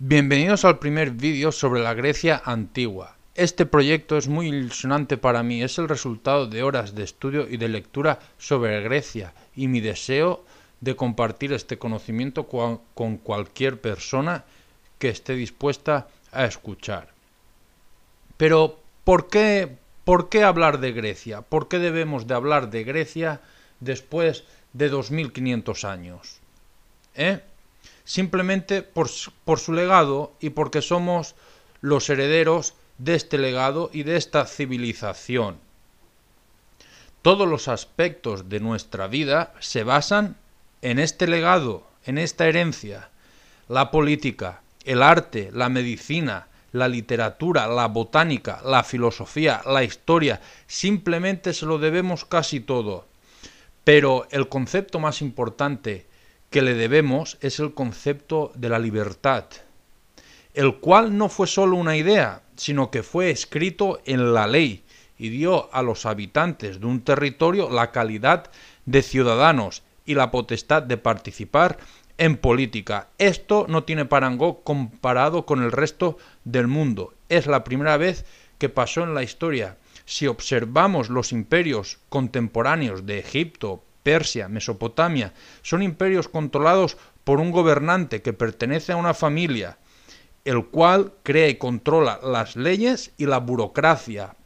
Bienvenidos al primer vídeo sobre la Grecia antigua. Este proyecto es muy ilusionante para mí, es el resultado de horas de estudio y de lectura sobre Grecia y mi deseo de compartir este conocimiento con cualquier persona que esté dispuesta a escuchar. Pero, ¿por qué, ¿por qué hablar de Grecia? ¿Por qué debemos de hablar de Grecia después de 2500 años? ¿Eh? simplemente por, su legado y porque somos los herederos de este legado y de esta civilización. Todos los aspectos de nuestra vida se basan en este legado, en esta herencia. La política, el arte, la medicina, la literatura, la botánica, la filosofía, la historia, simplemente se lo debemos casi todo. Pero el concepto más importante que le debemos es el concepto de la libertad, el cual no fue solo una idea, sino que fue escrito en la ley y dio a los habitantes de un territorio la calidad de ciudadanos y la potestad de participar en política. Esto no tiene parangón comparado con el resto del mundo. Es la primera vez que pasó en la historia. Si observamos los imperios contemporáneos de Egipto, Persia, Mesopotamia, son imperios controlados por un gobernante que pertenece a una familia, el cual crea y controla las leyes y la burocracia.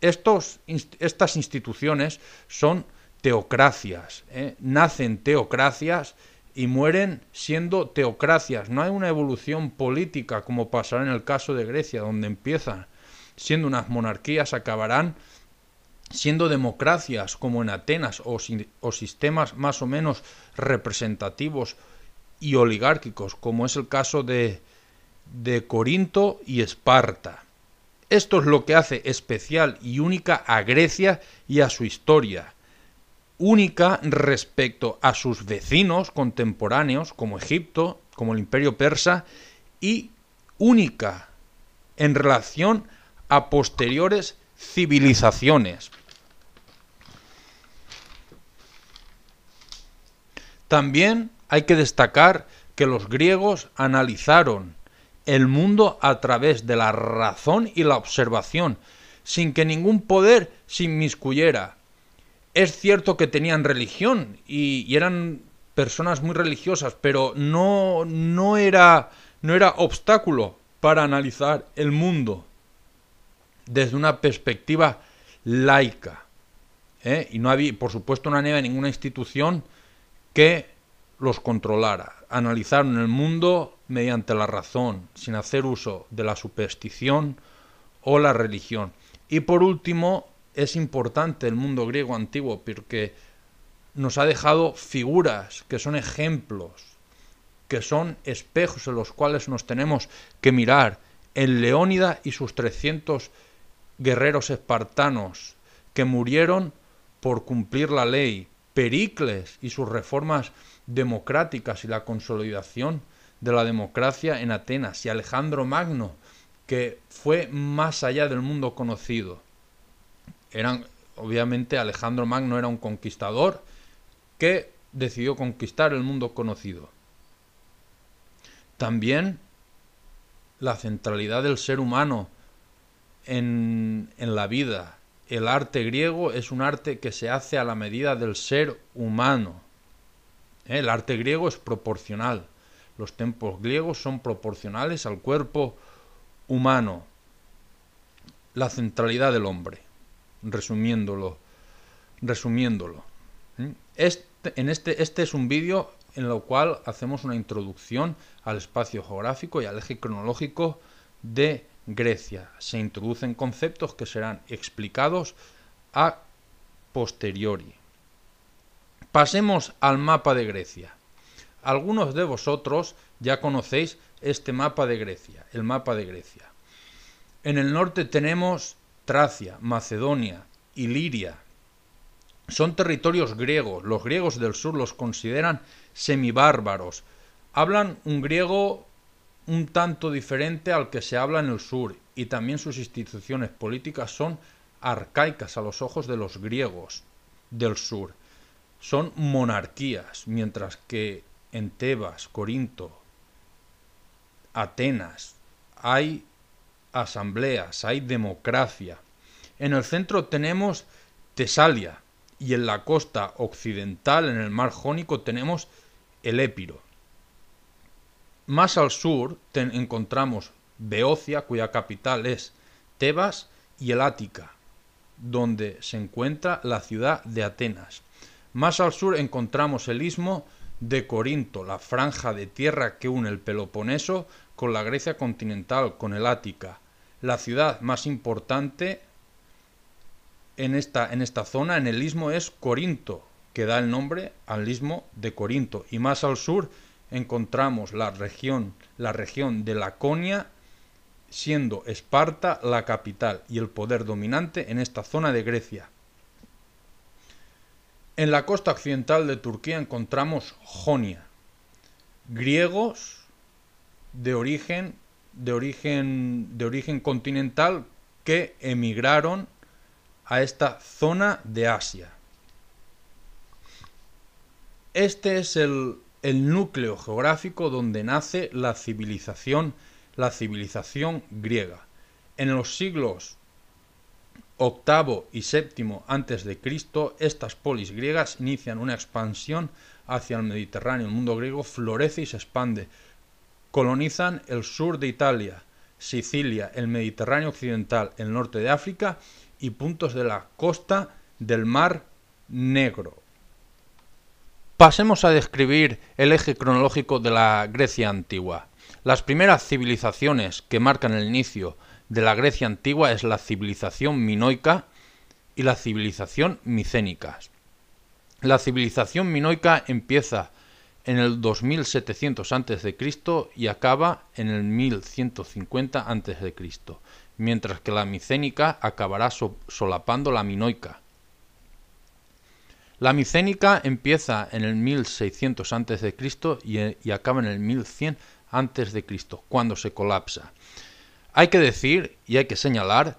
Estos, estas instituciones son teocracias, ¿eh? nacen teocracias y mueren siendo teocracias. No hay una evolución política como pasará en el caso de Grecia, donde empiezan siendo unas monarquías, acabarán siendo democracias como en Atenas o, sistemas más o menos representativos y oligárquicos, como es el caso de, de Corinto y Esparta. Esto es lo que hace especial y única a Grecia y a su historia, única respecto a sus vecinos contemporáneos como Egipto, como el Imperio Persa, y única en relación a posteriores civilizaciones. También hay que destacar que los griegos analizaron el mundo a través de la razón y la observación, sin que ningún poder se inmiscuyera. Es cierto que tenían religión y, eran personas muy religiosas, pero no, era, no era obstáculo para analizar el mundo desde una perspectiva laica. ¿eh? Y no había, por supuesto, no había ninguna institución que los controlara. Analizaron el mundo mediante la razón, sin hacer uso de la superstición o la religión. Y por último, es importante el mundo griego antiguo porque nos ha dejado figuras que son ejemplos, que son espejos en los cuales nos tenemos que mirar. El Leónida y sus 300 guerreros espartanos que murieron por cumplir la ley, Pericles y sus reformas democráticas y la consolidación de la democracia en Atenas, y Alejandro Magno, que fue más allá del mundo conocido. Eran, obviamente, Alejandro Magno era un conquistador que decidió conquistar el mundo conocido. También la centralidad del ser humano en, la vida. El arte griego es un arte que se hace a la medida del ser humano. Eh, el arte griego es proporcional. Los tempos griegos son proporcionales al cuerpo humano. La centralidad del hombre. Resumiéndolo. Resumiéndolo. ¿Mm? Este, en este, este es un vídeo en lo cual hacemos una introducción al espacio geográfico y al eje cronológico de Grecia. Se introducen conceptos que serán explicados a posteriori. Pasemos al mapa de Grecia. Algunos de vosotros ya conocéis este mapa de Grecia, el mapa de Grecia. En el norte tenemos Tracia, Macedonia, Iliria. Son territorios griegos. Los griegos del sur los consideran semibárbaros. Hablan un griego un tanto diferente al que se habla en el sur, y también sus instituciones políticas son arcaicas a los ojos de los griegos del sur. Son monarquías, mientras que en Tebas, Corinto, Atenas hay asambleas, hay democracia. En el centro tenemos Tesalia y en la costa occidental, en el mar Jónico, tenemos el Épiro. Más al sur encontramos Beocia, cuya capital es Tebas, y el Ática, donde se encuentra la ciudad de Atenas. Más al sur encontramos el istmo de Corinto, la franja de tierra que une el Peloponeso con la Grecia continental, con el Ática. La ciudad más importante en esta, en esta zona, en el istmo, es Corinto, que da el nombre al istmo de Corinto. Y más al sur encontramos la región, la región de Laconia siendo Esparta la capital y el poder dominante en esta zona de Grecia. En la costa occidental de Turquía encontramos Jonia, griegos de origen, de origen, de origen continental que emigraron a esta zona de Asia. Este es el el núcleo geográfico donde nace la civilización, la civilización griega. En los siglos VIII y VII antes de Cristo, estas polis griegas inician una expansión hacia el Mediterráneo. El mundo griego florece y se expande. Colonizan el sur de Italia, Sicilia, el Mediterráneo occidental, el norte de África y puntos de la costa del Mar Negro. Pasemos a describir el eje cronológico de la Grecia antigua. Las primeras civilizaciones que marcan el inicio de la Grecia antigua es la civilización minoica y la civilización micénica. La civilización minoica empieza en el 2700 a.C. y acaba en el 1150 a.C., mientras que la micénica acabará solapando la minoica la micénica empieza en el 1600 a.C. Y, eh, y acaba en el 1100 a.C., cuando se colapsa. Hay que decir y hay que señalar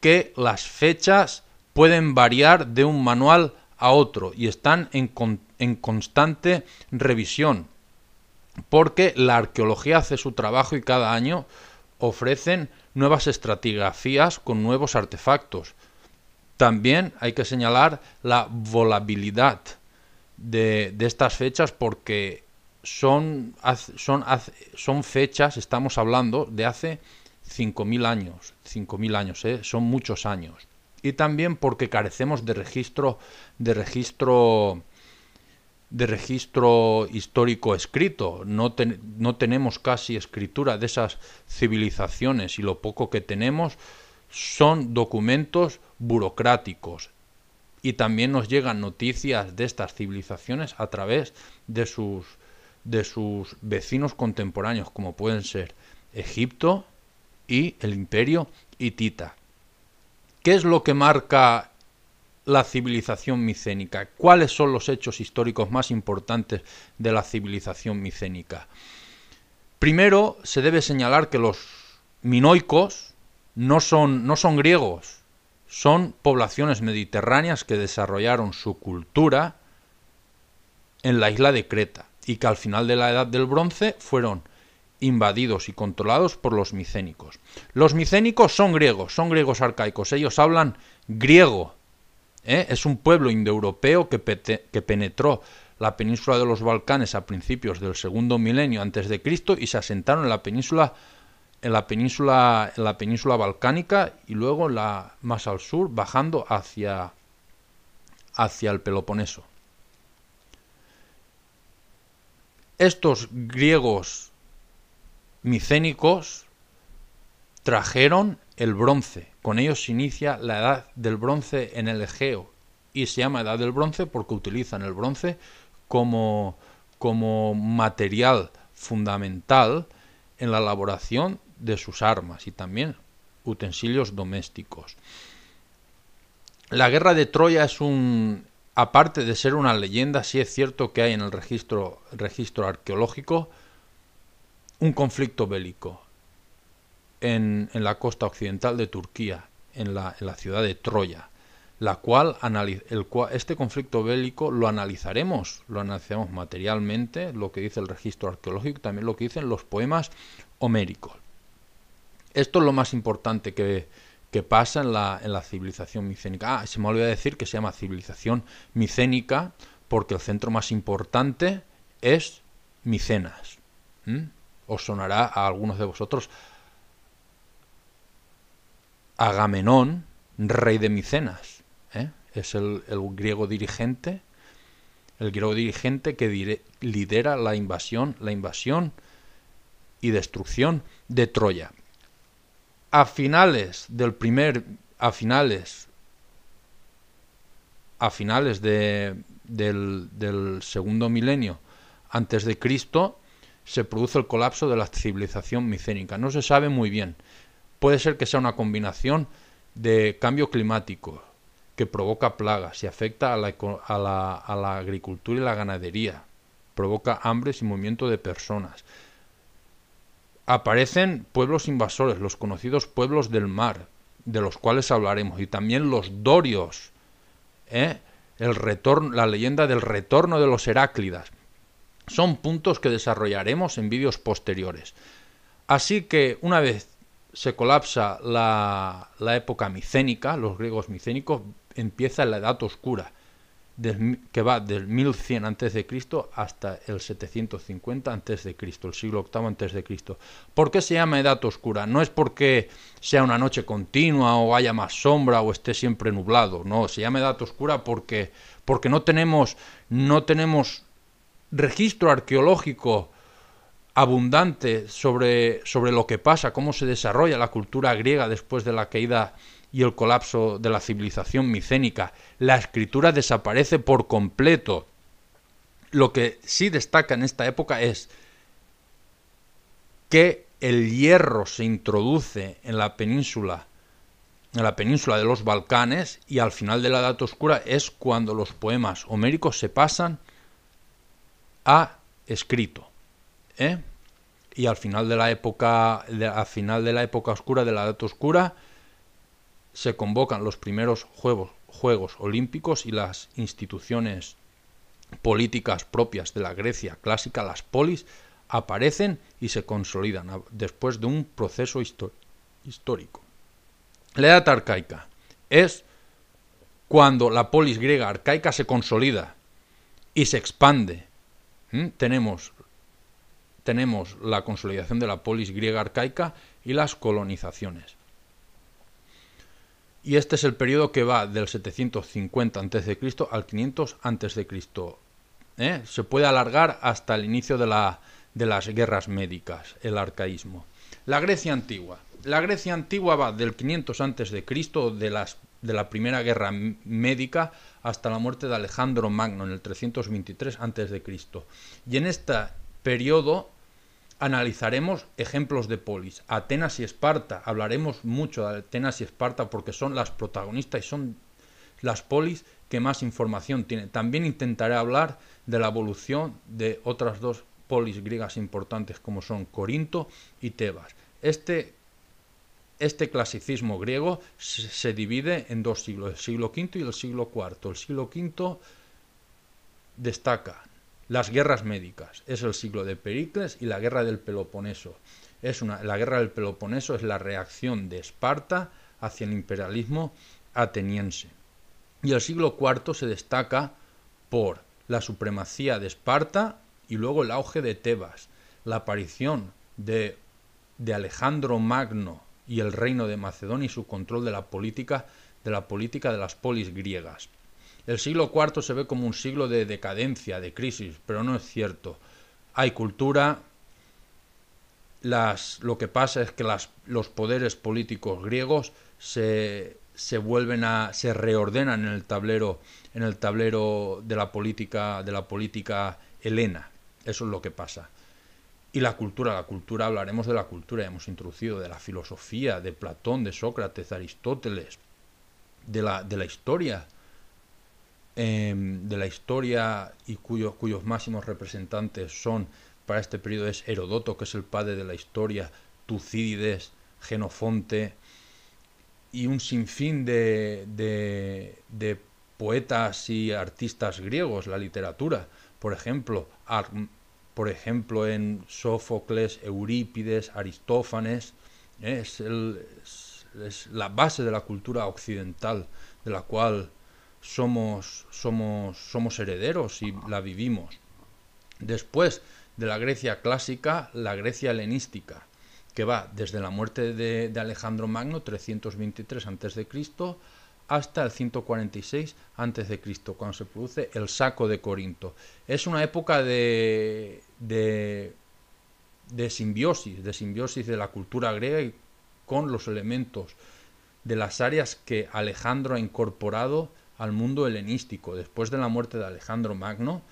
que las fechas pueden variar de un manual a otro y están en, en constante revisión, porque la arqueología hace su trabajo y cada año ofrecen nuevas estratigrafías con nuevos artefactos. También hay que señalar la volabilidad de, estas fechas porque son, son, son fechas, estamos hablando de hace 5.000 años, 5.000 años, ¿eh? son muchos años. Y también porque carecemos de registro, de registro, de registro histórico escrito. No, no tenemos casi escritura de esas civilizaciones y lo poco que tenemos son documentos burocráticos. Y también nos llegan noticias de estas civilizaciones a través de sus, de sus vecinos contemporáneos, como pueden ser Egipto y el imperio hitita. ¿Qué es lo que marca la civilización micénica? ¿Cuáles son los hechos históricos más importantes de la civilización micénica? Primero, se debe señalar que los minoicos no son, no son griegos, son poblaciones mediterráneas que desarrollaron su cultura en la isla de Creta y que al final de la Edad del Bronce fueron invadidos y controlados por los micénicos. Los micénicos son griegos, son griegos arcaicos, ellos hablan griego. ¿eh? Es un pueblo indoeuropeo que, que penetró la península de los Balcanes a principios del segundo milenio antes de Cristo y se asentaron en la península en la península, en la península balcánica y luego la, más al sur, bajando hacia, hacia el Peloponeso. Estos griegos micénicos trajeron el bronce. Con ellos se inicia la edad del bronce en el Egeo y se llama edad del bronce porque utilizan el bronce como, como material fundamental en la elaboración de sus armas y también utensilios domésticos. La guerra de Troya es un, aparte de ser una leyenda, sí es cierto que hay en el registro, registro arqueológico un conflicto bélico en, la costa occidental de Turquía, en la, ciudad de Troya, la cual, el este conflicto bélico lo analizaremos, lo analizamos materialmente, lo que dice el registro arqueológico, también lo que dicen los poemas homéricos. Esto es lo más importante que, pasa en la, en la, civilización micénica. Ah, se me olvidó decir que se llama civilización micénica porque el centro más importante es Micenas. Os sonará a algunos de vosotros Agamenón, rey de Micenas. ¿eh? Es el, griego dirigente, el griego dirigente que lidera la invasión, la invasión y destrucción de Troya a finales del primer a finales a finales de, del, segundo milenio antes de Cristo se produce el colapso de la civilización micénica. No se sabe muy bien. Puede ser que sea una combinación de cambio climático que provoca plagas y afecta a la, a la, a la agricultura y la ganadería. Provoca hambres y movimiento de personas aparecen pueblos invasores, los conocidos pueblos del mar, de los cuales hablaremos, y también los dorios, ¿eh? la leyenda del retorno de los Heráclidas. Son puntos que desarrollaremos en vídeos posteriores. Así que una vez se colapsa la, la época micénica, los griegos micénicos, empieza la Edad Oscura que va del 1100 a.C. hasta el 750 Cristo, el siglo VIII Cristo. ¿Por qué se llama Edad Oscura? No es porque sea una noche continua o haya más sombra o esté siempre nublado, no, se llama Edad Oscura porque, porque no, tenemos, no tenemos registro arqueológico abundante sobre, sobre lo que pasa, cómo se desarrolla la cultura griega después de la caída y el colapso de la civilización micénica. La escritura desaparece por completo. Lo que sí destaca en esta época es que el hierro se introduce en la península en la península de los Balcanes y al final de la Edad Oscura es cuando los poemas homéricos se pasan a escrito. ¿eh? Y al final de la época, al final de la época oscura de la Edad Oscura, se convocan los primeros juegos, Olímpicos y las instituciones políticas propias de la Grecia clásica, las polis, aparecen y se consolidan después de un proceso histórico. La edad arcaica es cuando la polis griega arcaica se consolida y se expande. ¿Mm? Tenemos, tenemos la consolidación de la polis griega arcaica y las colonizaciones y este es el periodo que va del 750 a.C. al 500 a.C. ¿eh? Se puede alargar hasta el inicio de, la, de las guerras médicas, el arcaísmo. La Grecia antigua. La Grecia antigua va del 500 a.C., de, las, de la Primera Guerra Médica, hasta la muerte de Alejandro Magno en el 323 a.C. Y en este periodo analizaremos ejemplos de polis, Atenas y Esparta, hablaremos mucho de Atenas y Esparta porque son las protagonistas y son las polis que más información tienen. También intentaré hablar de la evolución de otras dos polis griegas importantes como son Corinto y Tebas. Este, este clasicismo griego se divide en dos siglos, el siglo V y el siglo IV. El siglo V destaca las guerras médicas. Es el siglo de Pericles y la guerra del Peloponeso. Es la guerra del Peloponeso es la reacción de Esparta hacia el imperialismo ateniense. Y el siglo IV se destaca por la supremacía de Esparta y luego el auge de Tebas, la aparición de, de Alejandro Magno y el reino de Macedonia y su control de la política de la política de las polis griegas. El siglo IV se ve como un siglo de decadencia, de crisis, pero no es cierto. Hay cultura, las, lo que pasa es que las, los poderes políticos griegos se, se, vuelven a se reordenan en el tablero en el tablero de la política de la política helena. Eso es lo que pasa. Y la cultura, la cultura, hablaremos de la cultura, hemos introducido de la filosofía, de Platón, de Sócrates, Aristóteles, de la, de la historia, Em, de la historia y cuyos máximos representantes son para este periodo es Herodoto, que es el padre de la historia, Tucídides, Genofonte y un sinfín de, poetas y artistas griegos, la literatura. Por ejemplo, por ejemplo en Sófocles, Eurípides, Aristófanes, ¿eh? es la base de la cultura occidental, de la cual somos, somos, herederos y la vivimos. Después de la Grecia clásica, la Grecia helenística, que va desde la muerte de, Alejandro Magno, 323 a.C., hasta el 146 a.C., cuando se produce el saco de Corinto. Es una época de, de simbiosis, de simbiosis de la cultura griega con los elementos de las áreas que Alejandro ha incorporado al mundo helenístico. Después de la muerte de Alejandro Magno,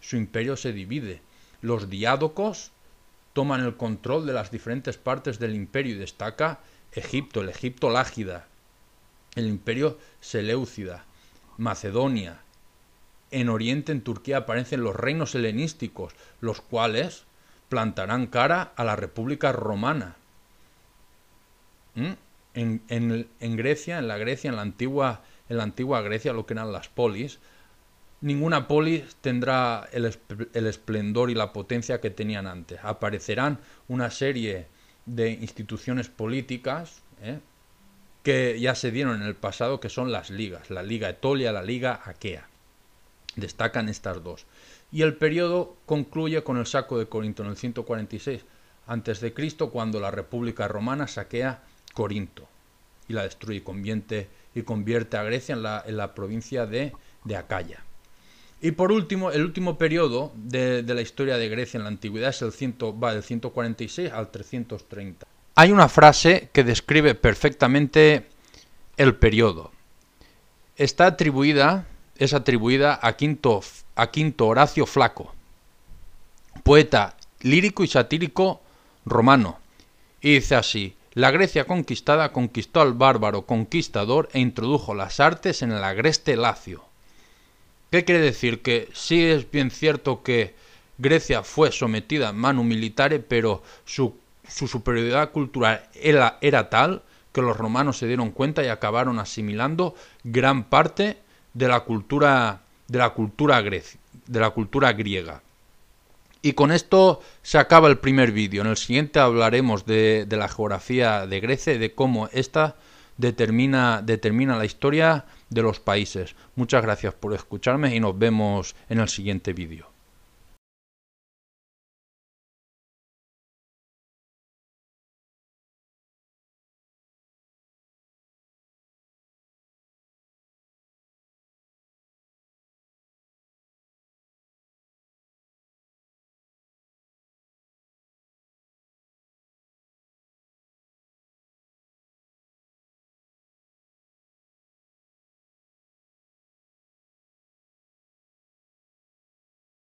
su imperio se divide. Los diádocos toman el control de las diferentes partes del imperio y destaca Egipto, el Egipto Lágida, el imperio Seleucida, Macedonia. En Oriente, en Turquía, aparecen los reinos helenísticos, los cuales plantarán cara a la República Romana. ¿Mm? En, en, Grecia, en la Grecia, en la antigua en la antigua Grecia, lo que eran las polis, ninguna polis tendrá el, esplendor y la potencia que tenían antes. Aparecerán una serie de instituciones políticas ¿eh? que ya se dieron en el pasado, que son las ligas, la Liga Etolia, la Liga Aquea. Destacan estas dos. Y el periodo concluye con el saco de Corinto en el 146 a.C., cuando la República Romana saquea Corinto y la destruye con viento y convierte a Grecia en la, provincia de, Acaya. Y por último, el último periodo de, la historia de Grecia en la antigüedad es el va del 146 al 330. Hay una frase que describe perfectamente el periodo. Está atribuida, es atribuida a Quinto, a Quinto Horacio Flaco, poeta lírico y satírico romano. Y dice así, la Grecia conquistada conquistó al bárbaro conquistador e introdujo las artes en el agreste lacio. ¿Qué quiere decir? Que sí es bien cierto que Grecia fue sometida a mano militar, pero su, superioridad cultural era, tal que los romanos se dieron cuenta y acabaron asimilando gran parte de la cultura de la cultura, de la cultura griega. Y con esto se acaba el primer vídeo. En el siguiente hablaremos de, la geografía de Grecia y de cómo esta determina, determina la historia de los países. Muchas gracias por escucharme y nos vemos en el siguiente vídeo.